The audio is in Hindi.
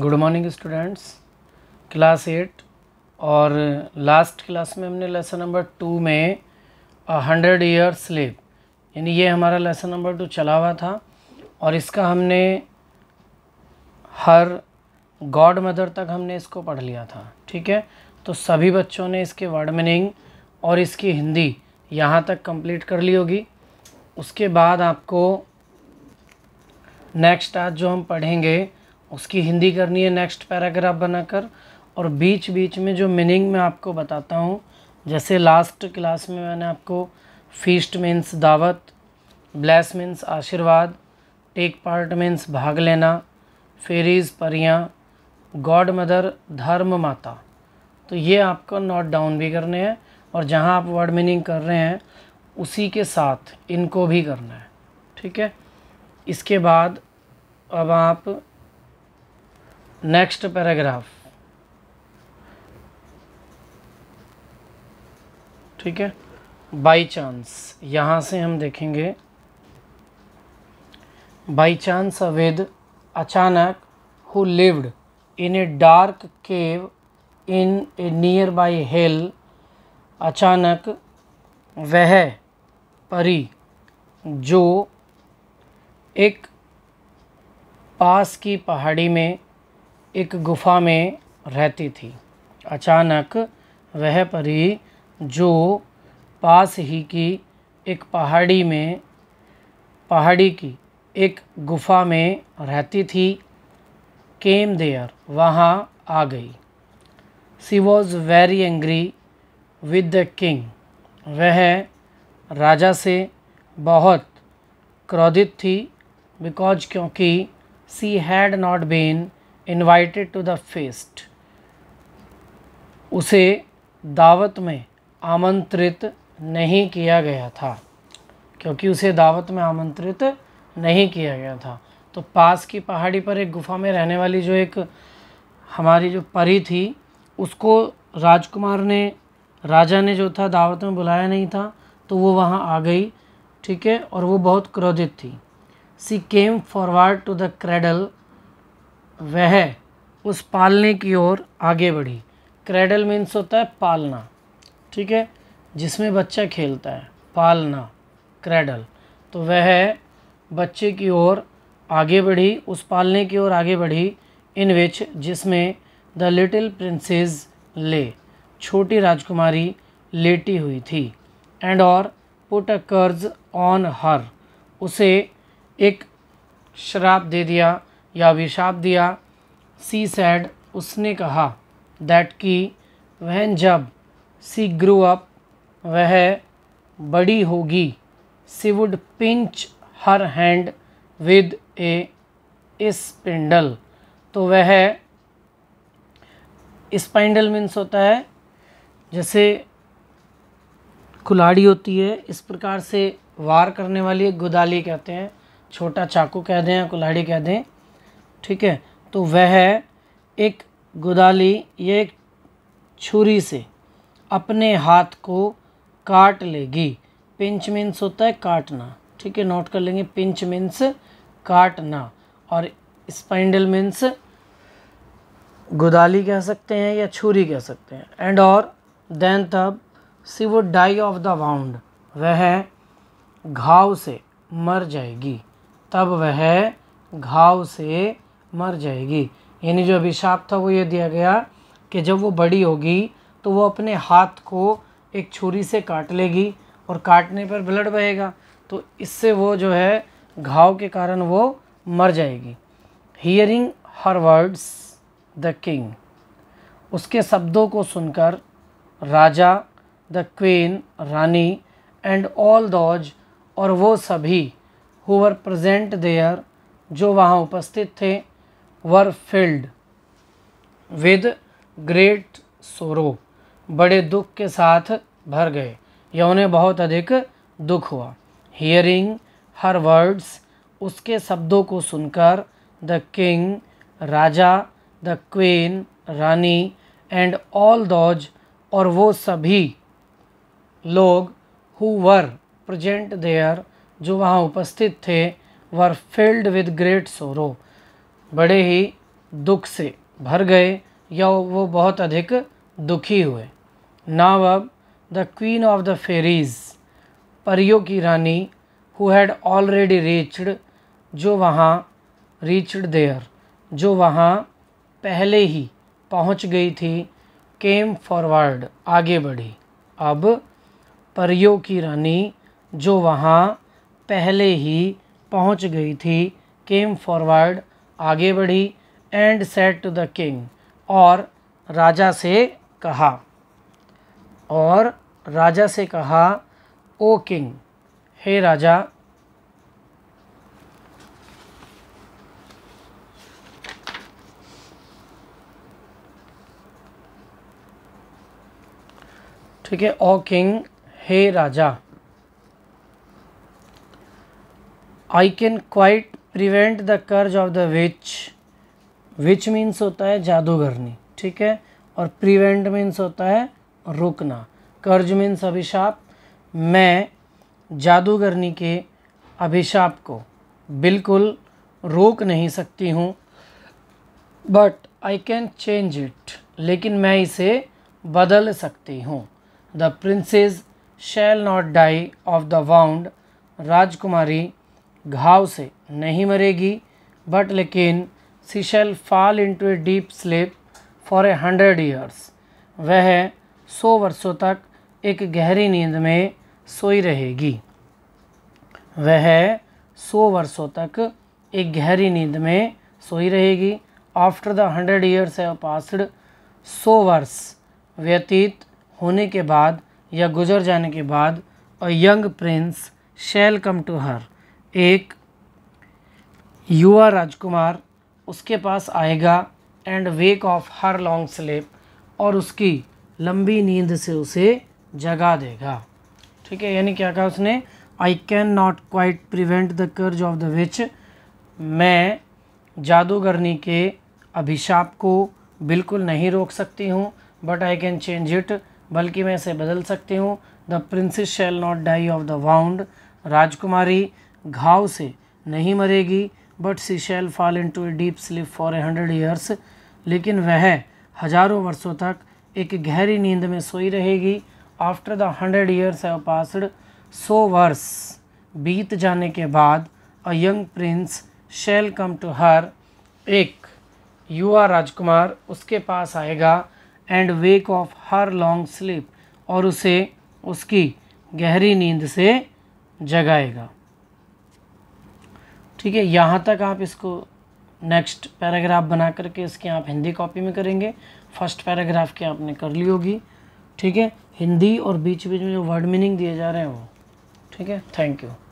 good morning students class eight और लास्ट क्लास में हमने लेसन नंबर टू में हंड्रेड ईयर स्लेप यानी ये हमारा लेसन नंबर टू चला हुआ था और इसका हमने हर गॉड मदर तक हमने इसको पढ़ लिया था ठीक है तो सभी बच्चों ने इसके वर्ड मीनिंग और इसकी हिंदी यहाँ तक कंप्लीट कर ली होगी उसके बाद आपको नेक्स्ट आज जो हम पढ़ेंगे उसकी हिंदी करनी है नेक्स्ट पैराग्राफ बनाकर और बीच बीच में जो मीनिंग मैं आपको बताता हूँ जैसे लास्ट क्लास में मैंने आपको फीस्ट मीन्स दावत ब्लैस मीन्स आशीर्वाद टेक पार्ट मीन्स भाग लेना फेरीज परियाँ गॉड मदर धर्म माता तो ये आपको नोट डाउन भी करने हैं और जहाँ आप वर्ड मीनिंग कर रहे हैं उसी के साथ इनको भी करना है ठीक है इसके बाद अब आप नेक्स्ट पैराग्राफ ठीक है बाय चांस यहाँ से हम देखेंगे बाय चांस अवेद अचानक who lived in a dark cave in a nearby hill अचानक वह परी जो एक पास की पहाड़ी में एक गुफा में रहती थी अचानक वह परी जो पास ही की एक पहाड़ी में पहाड़ी की एक गुफा में रहती थी केम देयर वहाँ आ गई she was very angry with the king वह राजा से बहुत क्रोधित थी बिकॉज क्योंकि she had not been invited to the feast उसे दावत में आमंत्रित नहीं किया गया था क्योंकि उसे दावत में आमंत्रित नहीं किया गया था तो पास की पहाड़ी पर एक गुफा में रहने वाली जो एक हमारी जो परी थी उसको राजकुमार ने राजा ने जो था दावत में बुलाया नहीं था तो वो वहाँ आ गई ठीक है और वो बहुत क्रोधित थी she came forward to the cradle वह उस पालने की ओर आगे बढ़ी क्रेडल मीन्स होता है पालना ठीक है जिसमें बच्चा खेलता है पालना क्रेडल तो वह बच्चे की ओर आगे बढ़ी उस पालने की ओर आगे बढ़ी इन विच जिसमें द लिटिल प्रिंसेस ले छोटी राजकुमारी लेटी हुई थी एंड और पुट अ कर्ज ऑन हर उसे एक शराब दे दिया या अभिशाप दिया सी सैड उसने कहा दैट कि वह जब सी ग्रू अप वह बड़ी होगी she would pinch her hand with a spindle तो वह स्पाइंडल मीन्स होता है जैसे कुलाड़ी होती है इस प्रकार से वार करने वाली एक गुदाली कहते हैं छोटा चाकू कह दें या कुल्हाड़ी कह दें ठीक है तो वह एक गुदाली या एक छुरी से अपने हाथ को काट लेगी पिंच मीन्स होता है काटना ठीक है नोट कर लेंगे पिंच मीन्स काटना और स्पाइंडल मीन्स गुदाली कह सकते हैं या छुरी कह सकते हैं एंड और देन तब सी वो डाई ऑफ द वाउंड वह घाव से मर जाएगी तब वह घाव से मर जाएगी यानी जो अभिशाप था वो ये दिया गया कि जब वो बड़ी होगी तो वो अपने हाथ को एक छुरी से काट लेगी और काटने पर ब्लड बहेगा तो इससे वो जो है घाव के कारण वो मर जाएगी hearing her words the king उसके शब्दों को सुनकर राजा द क्वीन रानी एंड ऑल दॉज और वो सभी हुर प्रजेंट देयर जो वहाँ उपस्थित थे वर फिल्ड विद ग्रेट सोरो बड़े दुख के साथ भर गए या उन्हें बहुत अधिक दुख हुआ हियरिंग हर वर्ड्स उसके शब्दों को सुनकर द किंग राजा द क्वीन रानी एंड ऑल दौज और वो सभी लोग हु वर प्रजेंट देयर जो वहाँ उपस्थित थे वर फील्ड विद ग्रेट सोरो बड़े ही दुख से भर गए या वो बहुत अधिक दुखी हुए नाव अब the queen of the fairies परियों की रानी हु हैड ऑलरेडी रीच्ड जो वहाँ रीच्ड देयर जो वहाँ पहले ही पहुँच गई थी केम फॉरवर्ड आगे बढ़ी अब परियों की रानी जो वहाँ पहले ही पहुँच गई थी केम फॉरवर्ड आगे बढ़ी and said to the king और राजा से कहा और राजा से कहा ओ किंग हे राजा ठीक है ओ किंग हे राजा I can quite prevent the curse of the witch witch means होता है जादूगरनी ठीक है और प्रिवेंट मीन्स होता है रोकना कर्ज मीन्स अभिशाप मैं जादूगरनी के अभिशाप को बिल्कुल रोक नहीं सकती हूँ but I can change it लेकिन मैं इसे बदल सकती हूँ the princess shall not die of the wound राजकुमारी घाव से नहीं मरेगी बट लेकिन she shall fall into a deep sleep for a hundred years वह सौ वर्षों तक एक गहरी नींद में सोई रहेगी वह सौ वर्षों तक एक गहरी नींद में सोई रहेगी after the hundred years have passed सौ वर्ष व्यतीत होने के बाद या गुजर जाने के बाद a young prince shall come to her एक युवा राजकुमार उसके पास आएगा and wake of her long sleep और उसकी लंबी नींद से उसे जगा देगा ठीक है यानी क्या कहा उसने I can not quite prevent the curse of the witch मैं जादूगरनी के अभिशाप को बिल्कुल नहीं रोक सकती हूँ but I can change it बल्कि मैं इसे बदल सकती हूँ the princess shall not die of the wound राजकुमारी घाव से नहीं मरेगी but she shall fall into a deep sleep for a hundred years लेकिन वह हजारों वर्षों तक एक गहरी नींद में सोई रहेगी after the hundred years have passed सो वर्ष बीत जाने के बाद a young prince shall come to her एक युवा राजकुमार उसके पास आएगा and wake of her long sleep और उसे उसकी गहरी नींद से जगाएगा ठीक है यहाँ तक आप इसको नेक्स्ट पैराग्राफ बना करके इसकी आप हिंदी कॉपी में करेंगे फर्स्ट पैराग्राफ की आपने कर ली होगी ठीक है हिंदी और बीच बीच में जो वर्ड मीनिंग दिए जा रहे हैं वो ठीक है थैंक यू